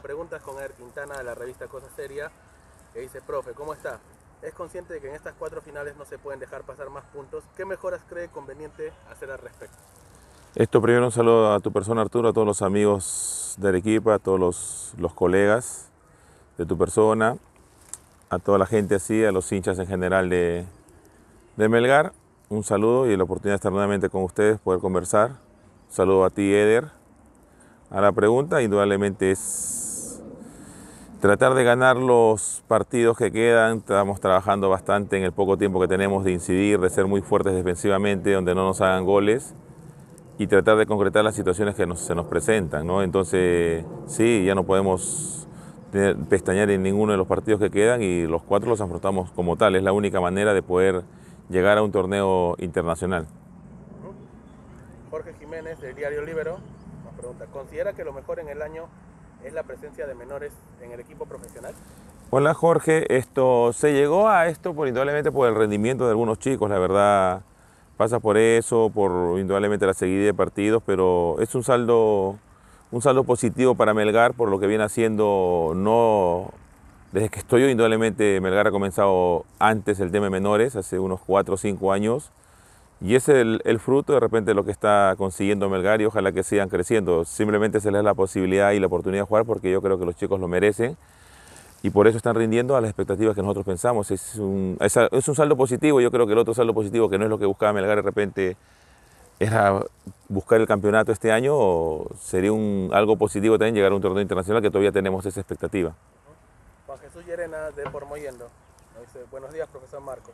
preguntas con Eder Quintana de la revista Cosa Seria, que dice, profe, ¿cómo está? Es consciente de que en estas cuatro finales no se pueden dejar pasar más puntos. ¿Qué mejoras cree conveniente hacer al respecto? Esto primero un saludo a tu persona Arturo, a todos los amigos de Arequipa, a todos los, colegas de tu persona, a toda la gente así, a los hinchas en general de, de Melgar. Un saludo y la oportunidad de estar nuevamente con ustedes, poder conversar. Un saludo a ti, Eder. A la pregunta, indudablemente es Tratar de ganar los partidos que quedan, estamos trabajando bastante en el poco tiempo que tenemos de incidir, de ser muy fuertes defensivamente, donde no nos hagan goles y tratar de concretar las situaciones que se nos presentan. ¿no? Entonces, sí, ya no podemos pestañear en ninguno de los partidos que quedan y los cuatro los afrontamos como tal. Es la única manera de poder llegar a un torneo internacional. Jorge Jiménez, del diario Libero, nos pregunta, ¿considera que lo mejor en el año es la presencia de menores en el equipo profesional? Hola Jorge, esto se llegó a esto por indudablemente por el rendimiento de algunos chicos, la verdad pasa por eso, por indudablemente la seguida de partidos, pero es un saldo un saldo positivo para Melgar por lo que viene haciendo no desde que estoy yo, indudablemente Melgar ha comenzado antes el tema de menores, hace unos 4 o 5 años. Y es el, fruto de repente lo que está consiguiendo Melgar y ojalá que sigan creciendo. Simplemente se les da la posibilidad y la oportunidad de jugar porque yo creo que los chicos lo merecen y por eso están rindiendo a las expectativas que nosotros pensamos. Es un, es, saldo positivo, yo creo que el otro saldo positivo que no es lo que buscaba Melgar de repente era buscar el campeonato este año, o sería un, algo positivo también llegar a un torneo internacional que todavía tenemos esa expectativa. Juan Jesús Llerena de buenos días, profesor Marco.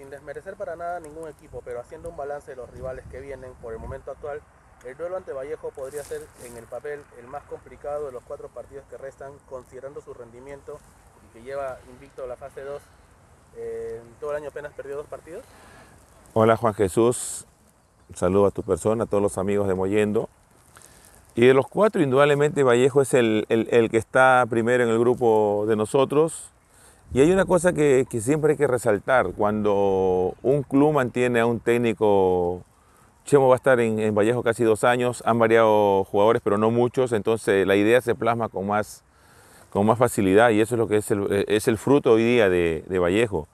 Sin desmerecer para nada ningún equipo, pero haciendo un balance de los rivales que vienen por el momento actual, el duelo ante Vallejo podría ser en el papel el más complicado de los cuatro partidos que restan, considerando su rendimiento y que lleva invicto la fase 2. Eh, todo el año apenas perdió dos partidos. Hola Juan Jesús, saludo a tu persona, a todos los amigos de Moyendo. Y de los cuatro, indudablemente Vallejo es el, el que está primero en el grupo de nosotros. Y hay una cosa que, siempre hay que resaltar, cuando un club mantiene a un técnico, Chemo va a estar en, Vallejo casi dos años, han variado jugadores, pero no muchos, entonces la idea se plasma con más, con más facilidad y eso es lo que es el, es el fruto hoy día de, Vallejo.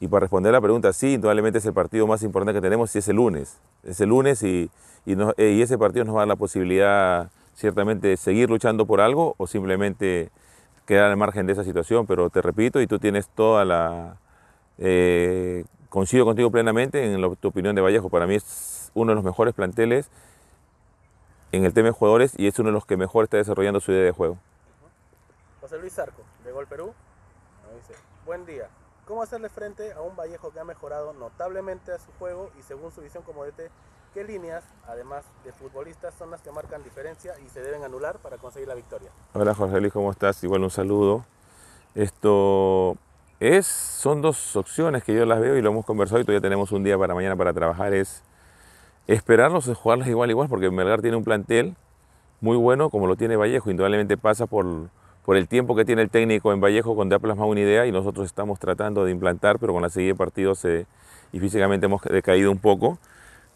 Y para responder la pregunta, sí, indudablemente es el partido más importante que tenemos si es el lunes. Es el lunes y, y, eh, y ese partido nos va a dar la posibilidad ciertamente de seguir luchando por algo o simplemente quedar al margen de esa situación, pero te repito, y tú tienes toda la... Eh, contigo plenamente en tu opinión de Vallejo, para mí es uno de los mejores planteles en el tema de jugadores y es uno de los que mejor está desarrollando su idea de juego. José Luis Arco, de Gol Perú, buen día, ¿cómo hacerle frente a un Vallejo que ha mejorado notablemente a su juego y según su visión como DT, ¿Qué líneas, además de futbolistas, son las que marcan diferencia y se deben anular para conseguir la victoria? Hola Jorge Luis, ¿cómo estás? Igual un saludo. Esto es, son dos opciones que yo las veo y lo hemos conversado y todavía tenemos un día para mañana para trabajar. Es esperarlos es jugarlas igual igual porque Melgar tiene un plantel muy bueno como lo tiene Vallejo. Indudablemente pasa por, por el tiempo que tiene el técnico en Vallejo cuando ha plasmado una idea y nosotros estamos tratando de implantar, pero con la serie de partidos eh, y físicamente hemos decaído un poco.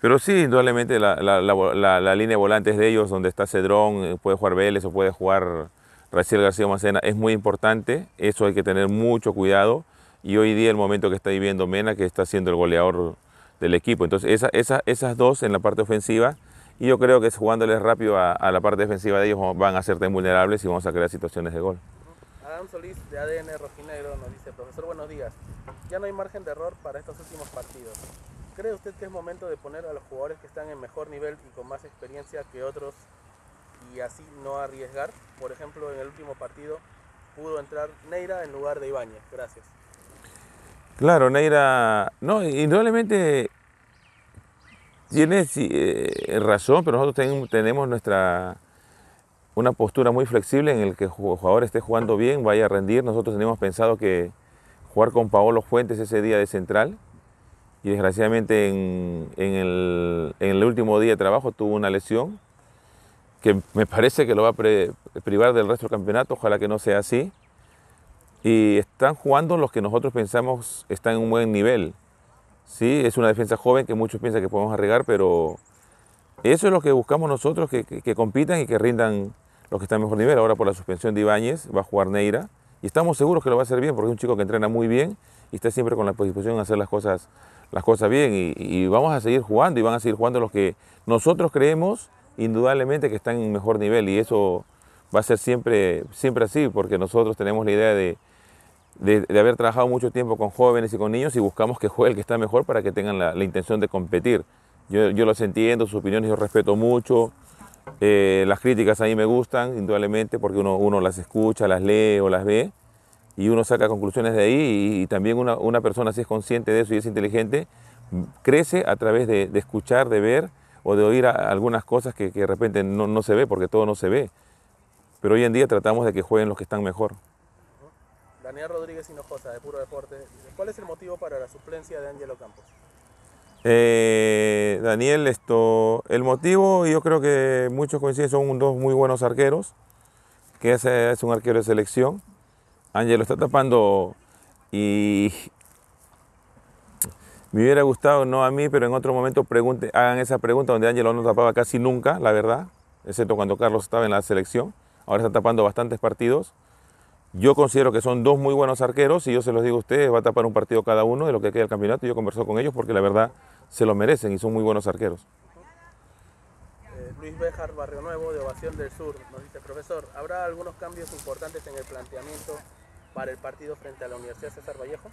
Pero sí, indudablemente la, línea de volantes de ellos, donde está Cedrón, eh, puede jugar Vélez o puede jugar Raciel García Macena, es muy importante. Eso hay que tener mucho cuidado. Y hoy día el momento que está viviendo Mena, que está siendo el goleador del equipo. Entonces, esas dos en la parte ofensiva, y yo creo que jugándoles rápido a, la parte defensiva de ellos van a ser tan vulnerables y vamos a crear situaciones de gol. Adam Solís de ADN Rojinegro nos dice, profesor, buenos días. Ya no hay margen de error para estos últimos partidos. ¿Cree usted que es momento de poner a los jugadores que están en mejor nivel y con más experiencia que otros y así no arriesgar? Por ejemplo, en el último partido pudo entrar Neira en lugar de Ibáñez. Gracias. Claro, Neira, no, indudablemente tiene eh, razón, pero nosotros tenemos nuestra una postura muy flexible en el que el jugador esté jugando bien, vaya a rendir. Nosotros teníamos pensado que jugar con Paolo Fuentes ese día de central, y desgraciadamente en, el, último día de trabajo tuvo una lesión que me parece que lo va a privar del resto del campeonato, ojalá que no sea así. Y están jugando los que nosotros pensamos están en un buen nivel. Sí, es una defensa joven que muchos piensan que podemos arreglar, pero eso es lo que buscamos nosotros, que, compitan y que rindan los que están en mejor nivel. Ahora por la suspensión de Ibáñez va a jugar Neira y estamos seguros que lo va a hacer bien porque es un chico que entrena muy bien y está siempre con la disposición a hacer las cosas, las cosas bien y, vamos a seguir jugando y van a seguir jugando los que nosotros creemos indudablemente que están en mejor nivel y eso va a ser siempre, siempre así porque nosotros tenemos la idea de, haber trabajado mucho tiempo con jóvenes y con niños y buscamos que juegue el que está mejor para que tengan la, intención de competir. Yo, los entiendo, sus opiniones yo respeto mucho, eh, las críticas a mí me gustan, indudablemente, porque uno, las escucha, las lee o las ve y uno saca conclusiones de ahí y, también una, persona si es consciente de eso y es inteligente, crece a través de, escuchar, de ver o de oír algunas cosas que, de repente no, no, se ve porque todo no se ve. Pero hoy en día tratamos de que jueguen los que están mejor. Daniel Rodríguez Hinojosa, de Puro Deporte. ¿Cuál es el motivo para la suplencia de Angelo Campos? Eh, Daniel, esto, el motivo, yo creo que muchos coinciden, son dos muy buenos arqueros, que es un arquero de selección. Ángel lo está tapando y me hubiera gustado, no a mí, pero en otro momento pregunte, hagan esa pregunta donde Ángel no tapaba casi nunca, la verdad, excepto cuando Carlos estaba en la selección. Ahora está tapando bastantes partidos. Yo considero que son dos muy buenos arqueros y yo se los digo a ustedes, va a tapar un partido cada uno de lo que queda el campeonato. Yo converso con ellos porque la verdad se lo merecen y son muy buenos arqueros. Eh, Luis Bejar, Barrio Nuevo, de Ovación del Sur, nos dice, profesor, ¿habrá algunos cambios importantes en el planteamiento para el partido frente a la Universidad César Vallejo?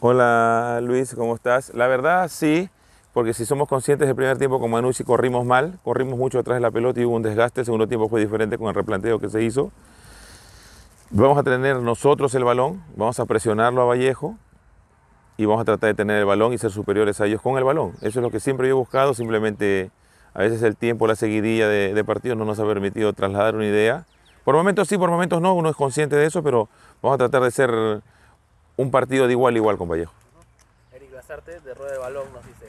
Hola Luis, ¿cómo estás? La verdad sí, porque si somos conscientes del primer tiempo como Manucci corrimos mal, corrimos mucho atrás de la pelota y hubo un desgaste, el segundo tiempo fue diferente con el replanteo que se hizo. Vamos a tener nosotros el balón, vamos a presionarlo a Vallejo, y vamos a tratar de tener el balón y ser superiores a ellos con el balón. Eso es lo que siempre yo he buscado, simplemente a veces el tiempo, la seguidilla de, partidos no nos ha permitido trasladar una idea. Por momentos sí, por momentos no, uno es consciente de eso, pero vamos a tratar de ser un partido de igual a igual con Vallejo. Eric Lazarte, de Rueda de Balón, nos dice,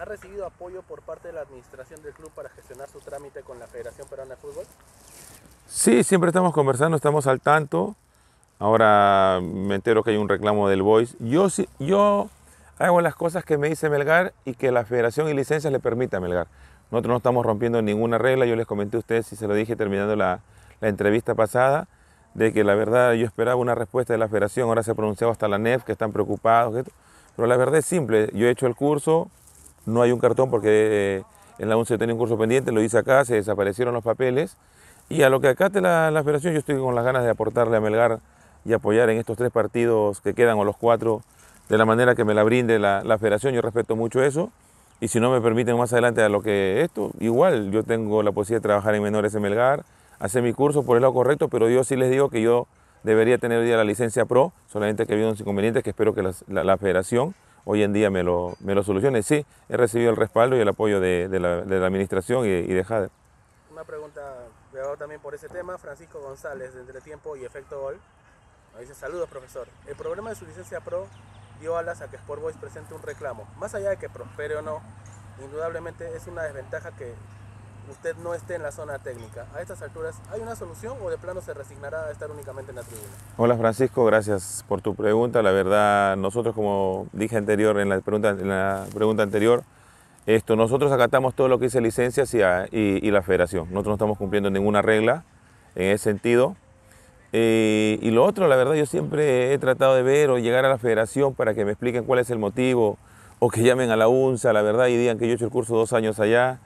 ¿ha recibido apoyo por parte de la administración del club para gestionar su trámite con la Federación Peruana de Fútbol? Sí, siempre estamos conversando, estamos al tanto. Ahora me entero que hay un reclamo del Voice. Yo, yo hago las cosas que me dice Melgar y que la federación y licencias le permita a Melgar. Nosotros no estamos rompiendo ninguna regla. Yo les comenté a ustedes si se lo dije terminando la, entrevista pasada de que la verdad yo esperaba una respuesta de la federación, ahora se ha pronunciado hasta la NEF, que están preocupados, pero la verdad es simple, yo he hecho el curso, no hay un cartón porque eh, en la UNCE tenía un curso pendiente, lo hice acá, se desaparecieron los papeles, y a lo que acate la federación, yo estoy con las ganas de aportarle a Melgar y apoyar en estos tres partidos que quedan o los cuatro de la manera que me la brinde la, federación. Yo respeto mucho eso. Y si no me permiten más adelante a lo que esto, igual yo tengo la posibilidad de trabajar en menores en Melgar, hacer mi curso por el lado correcto, pero yo sí les digo que yo debería tener ya día la licencia PRO, solamente que ha habido unos inconvenientes que espero que la, federación hoy en día me lo, me lo solucione. Sí, he recibido el respaldo y el apoyo de, la, administración y, y de JADER. Una pregunta, también por ese tema, Francisco González, entre tiempo y efecto gol dice, saludos profesor. El problema de su licencia PRO dio alas a que Sport Boys presente un reclamo. Más allá de que prospere o no, indudablemente es una desventaja que usted no esté en la zona técnica. A estas alturas, ¿hay una solución o de plano se resignará a estar únicamente en la tribuna? Hola Francisco, gracias por tu pregunta. La verdad, nosotros como dije anterior en la pregunta, en la pregunta anterior, esto, nosotros acatamos todo lo que dice licencia y la federación. Nosotros no estamos cumpliendo ninguna regla en ese sentido. Eh, y lo otro, la verdad, yo siempre he tratado de ver o llegar a la federación para que me expliquen cuál es el motivo o que llamen a la UNSA, la verdad, y digan que yo he hecho el curso dos años allá.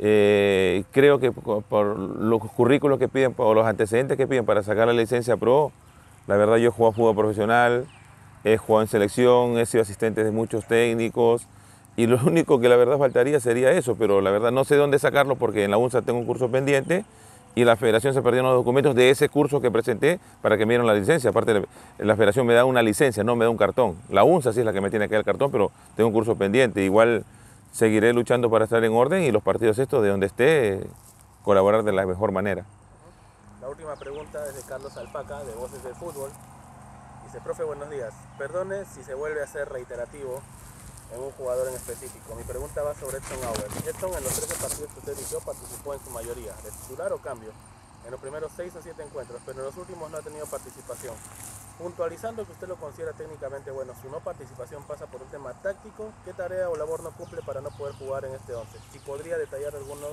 Eh, creo que por los currículos que piden o los antecedentes que piden para sacar la licencia pro, la verdad yo he jugado fútbol profesional, he jugado en selección, he sido asistente de muchos técnicos y lo único que la verdad faltaría sería eso, pero la verdad no sé dónde sacarlo porque en la UNSA tengo un curso pendiente y la federación se perdieron los documentos de ese curso que presenté para que me dieran la licencia. Aparte, la federación me da una licencia, no me da un cartón. La UNSA sí es la que me tiene que dar el cartón, pero tengo un curso pendiente. Igual seguiré luchando para estar en orden y los partidos estos, de donde esté, colaborar de la mejor manera. La última pregunta es de Carlos Alpaca, de Voces del Fútbol. Dice, profe, buenos días. Perdone si se vuelve a ser reiterativo, en un jugador en específico. Mi pregunta va sobre Edson Auer. Edson en los 13 partidos que usted yo participó en su mayoría, de titular o cambio, en los primeros 6 o 7 encuentros, pero en los últimos no ha tenido participación. Puntualizando que usted lo considera técnicamente bueno, si no participación pasa por un tema táctico, ¿qué tarea o labor no cumple para no poder jugar en este 11? Si podría detallar algunos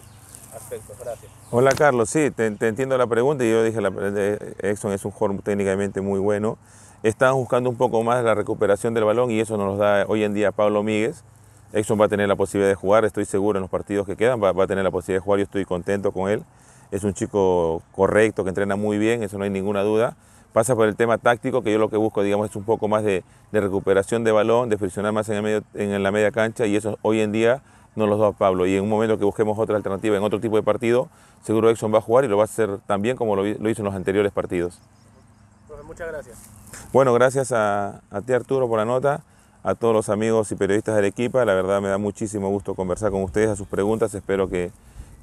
aspectos, gracias. Hola Carlos, sí, te, entiendo la pregunta y yo dije, la, eh, Edson es un jugador técnicamente muy bueno están buscando un poco más la recuperación del balón y eso nos lo da hoy en día Pablo Míguez. Exxon va a tener la posibilidad de jugar, estoy seguro en los partidos que quedan, va, a tener la posibilidad de jugar, y estoy contento con él. Es un chico correcto, que entrena muy bien, eso no hay ninguna duda. Pasa por el tema táctico, que yo lo que busco, digamos, es un poco más de, recuperación de balón, de friccionar más en, la media cancha y eso hoy en día nos lo da Pablo. Y en un momento que busquemos otra alternativa, en otro tipo de partido, seguro Exxon va a jugar y lo va a hacer tan bien como lo, hizo en los anteriores partidos. muchas gracias. Bueno, gracias a, ti Arturo por la nota, a todos los amigos y periodistas del equipo la verdad me da muchísimo gusto conversar con ustedes a sus preguntas, espero que,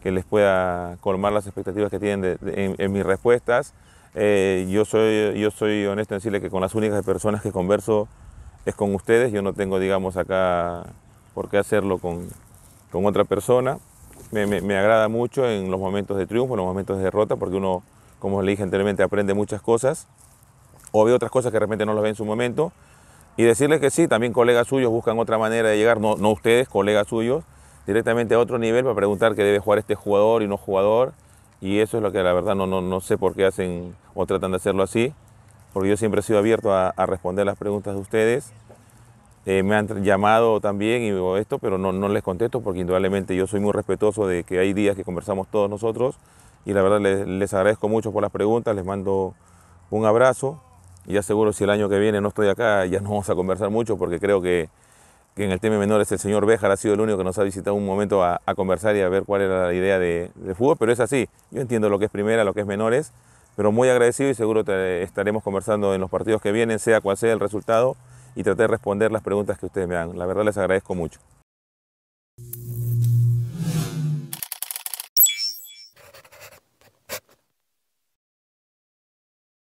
que les pueda colmar las expectativas que tienen en, mis respuestas. Eh, yo, soy, yo soy honesto en decirle que con las únicas personas que converso es con ustedes, yo no tengo, digamos, acá por qué hacerlo con, con otra persona. Me, me, agrada mucho en los momentos de triunfo, en los momentos de derrota, porque uno, como le dije anteriormente, aprende muchas cosas o ve otras cosas que de repente no las ve en su momento. Y decirles que sí, también colegas suyos buscan otra manera de llegar, no, no ustedes, colegas suyos, directamente a otro nivel para preguntar qué debe jugar este jugador y no jugador. Y eso es lo que la verdad no, no, sé por qué hacen o tratan de hacerlo así, porque yo siempre he sido abierto a, a responder las preguntas de ustedes. Eh, me han llamado también y digo esto, pero no, les contesto porque indudablemente yo soy muy respetuoso de que hay días que conversamos todos nosotros y la verdad les, les agradezco mucho por las preguntas, les mando un abrazo y ya seguro si el año que viene no estoy acá, ya no vamos a conversar mucho porque creo que, en el tema menores el señor Béjar ha sido el único que nos ha visitado un momento a, conversar y a ver cuál era la idea de, fútbol, pero es así. Yo entiendo lo que es primera, lo que es menores, pero muy agradecido y seguro estaremos conversando en los partidos que vienen, sea cual sea el resultado, y traté de responder las preguntas que ustedes me hagan. La verdad les agradezco mucho.